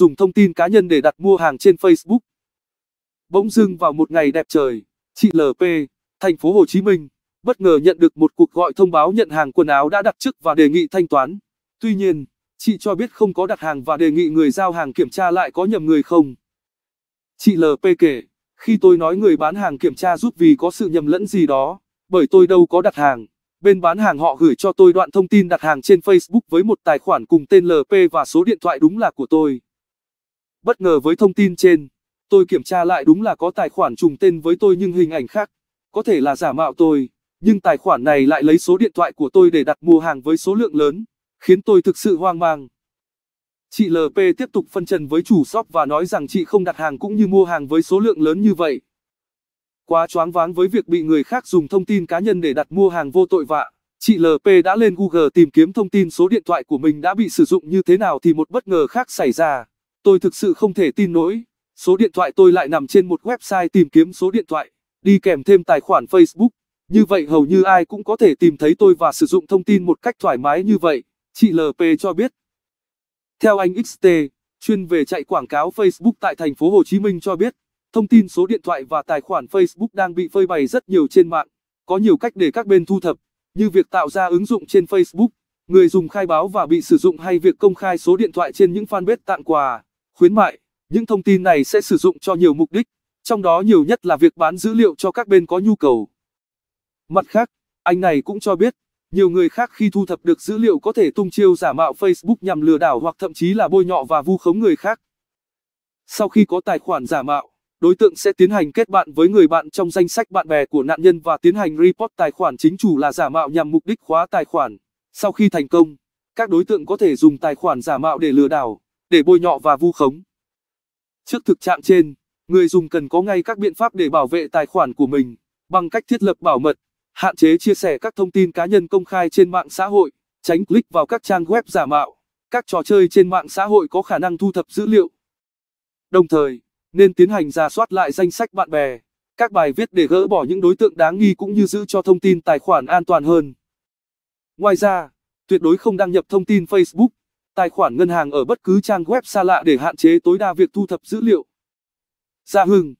dùng thông tin cá nhân để đặt mua hàng trên Facebook. Bỗng dưng vào một ngày đẹp trời, chị LP, thành phố Hồ Chí Minh, bất ngờ nhận được một cuộc gọi thông báo nhận hàng quần áo đã đặt trước và đề nghị thanh toán. Tuy nhiên, chị cho biết không có đặt hàng và đề nghị người giao hàng kiểm tra lại có nhầm người không. Chị LP kể, khi tôi nói người bán hàng kiểm tra giúp vì có sự nhầm lẫn gì đó, bởi tôi đâu có đặt hàng. Bên bán hàng họ gửi cho tôi đoạn thông tin đặt hàng trên Facebook với một tài khoản cùng tên LP và số điện thoại đúng là của tôi bất ngờ với thông tin trên. Tôi kiểm tra lại đúng là có tài khoản trùng tên với tôi nhưng hình ảnh khác, có thể là giả mạo tôi, nhưng tài khoản này lại lấy số điện thoại của tôi để đặt mua hàng với số lượng lớn, khiến tôi thực sự hoang mang. Chị LP tiếp tục phân trần với chủ shop và nói rằng chị không đặt hàng cũng như mua hàng với số lượng lớn như vậy. Quá choáng váng với việc bị người khác dùng thông tin cá nhân để đặt mua hàng vô tội vạ, chị LP đã lên Google tìm kiếm thông tin số điện thoại của mình đã bị sử dụng như thế nào thì một bất ngờ khác xảy ra. Tôi thực sự không thể tin nổi, số điện thoại tôi lại nằm trên một website tìm kiếm số điện thoại, đi kèm thêm tài khoản Facebook. Như vậy hầu như ai cũng có thể tìm thấy tôi và sử dụng thông tin một cách thoải mái như vậy, chị LP cho biết. Theo anh XT, chuyên về chạy quảng cáo Facebook tại thành phố Hồ Chí Minh cho biết, thông tin số điện thoại và tài khoản Facebook đang bị phơi bày rất nhiều trên mạng, có nhiều cách để các bên thu thập, như việc tạo ra ứng dụng trên Facebook, người dùng khai báo và bị sử dụng hay việc công khai số điện thoại trên những fanpage tặng quà khuyến mại. Những thông tin này sẽ sử dụng cho nhiều mục đích, trong đó nhiều nhất là việc bán dữ liệu cho các bên có nhu cầu. Mặt khác, anh này cũng cho biết, nhiều người khác khi thu thập được dữ liệu có thể tung chiêu giả mạo Facebook nhằm lừa đảo hoặc thậm chí là bôi nhọ và vu khống người khác. Sau khi có tài khoản giả mạo, đối tượng sẽ tiến hành kết bạn với người bạn trong danh sách bạn bè của nạn nhân và tiến hành report tài khoản chính chủ là giả mạo nhằm mục đích khóa tài khoản. Sau khi thành công, các đối tượng có thể dùng tài khoản giả mạo để lừa đảo để bôi nhọ và vu khống. Trước thực trạng trên, người dùng cần có ngay các biện pháp để bảo vệ tài khoản của mình bằng cách thiết lập bảo mật, hạn chế chia sẻ các thông tin cá nhân công khai trên mạng xã hội, tránh click vào các trang web giả mạo, các trò chơi trên mạng xã hội có khả năng thu thập dữ liệu. Đồng thời, nên tiến hành ra soát lại danh sách bạn bè, các bài viết để gỡ bỏ những đối tượng đáng nghi cũng như giữ cho thông tin tài khoản an toàn hơn. Ngoài ra, tuyệt đối không đăng nhập thông tin Facebook, tài khoản ngân hàng ở bất cứ trang web xa lạ để hạn chế tối đa việc thu thập dữ liệu. Dạ hưng